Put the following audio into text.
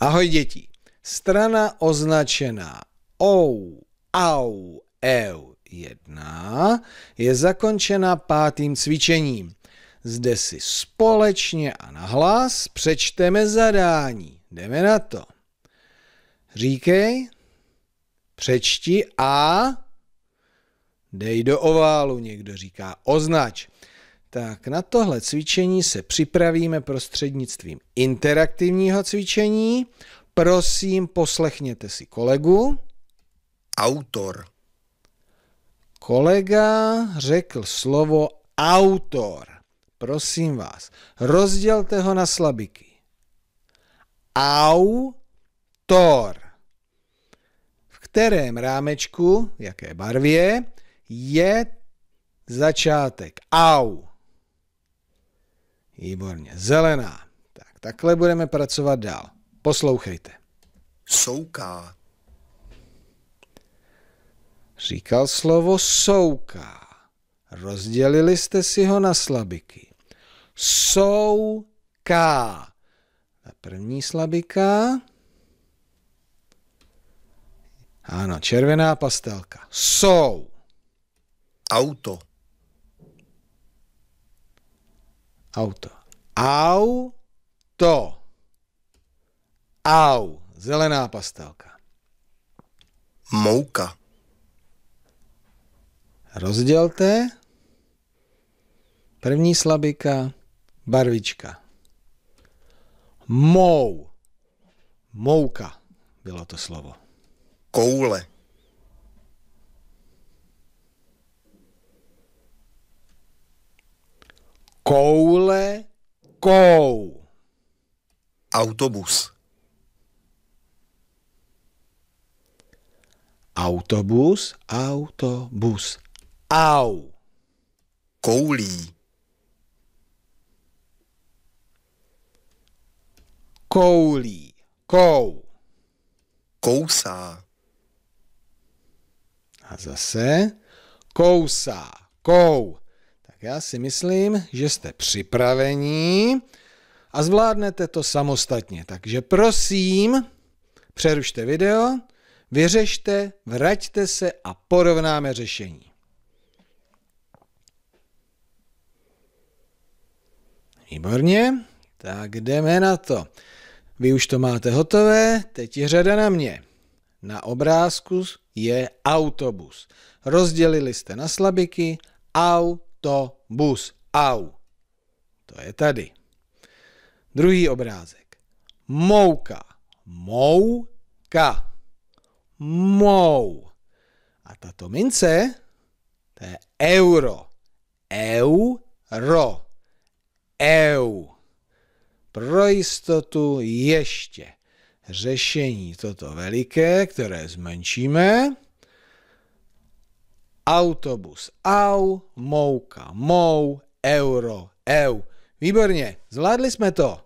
Ahoj děti. Strana označená OU, AU, EU 1 je zakončena pátým cvičením. Zde si společně a nahlas přečteme zadání. Jdeme na to. Říkej, přečti a dej do oválu, někdo říká označ. Tak na tohle cvičení se připravíme prostřednictvím interaktivního cvičení. Prosím, poslechněte si kolegu. Autor. Kolega řekl slovo autor. Prosím vás, rozdělte ho na slabiky. Autor. V kterém rámečku, jaké barvě, je začátek au. Výborně, zelená. Tak, takhle budeme pracovat dál. Poslouchejte. Souká. Říkal slovo souká. Rozdělili jste si ho na slabiky. Souká. Ta první slabika. Ano, červená pastelka. Sou. Auto. Auto. Au. To. Au. Zelená pastelka. Mouka. Rozdělte. První slabika, barvička. Mou. Mouka bylo to slovo. Koule. Koule kou. Autobus. Autobus, autobus. Au. Koulí. Koulí. Kou. Kousá. A zase kousá. Kou. Já si myslím, že jste připravení a zvládnete to samostatně. Takže prosím, přerušte video, vyřešte, vraťte se a porovnáme řešení. Výborně, tak jdeme na to. Vy už to máte hotové, teď je řada na mě. Na obrázku je autobus. Rozdělili jste na slabiky, au, autobus, au. To je tady. Druhý obrázek. Mouka. Mouka. Mou. A tato mince, to je euro. Euro. Eu. Pro jistotu ještě řešení toto veliké, které zmenšíme, autobus, au, mouka, mou, euro, eu. Výborně, zvládli jsme to.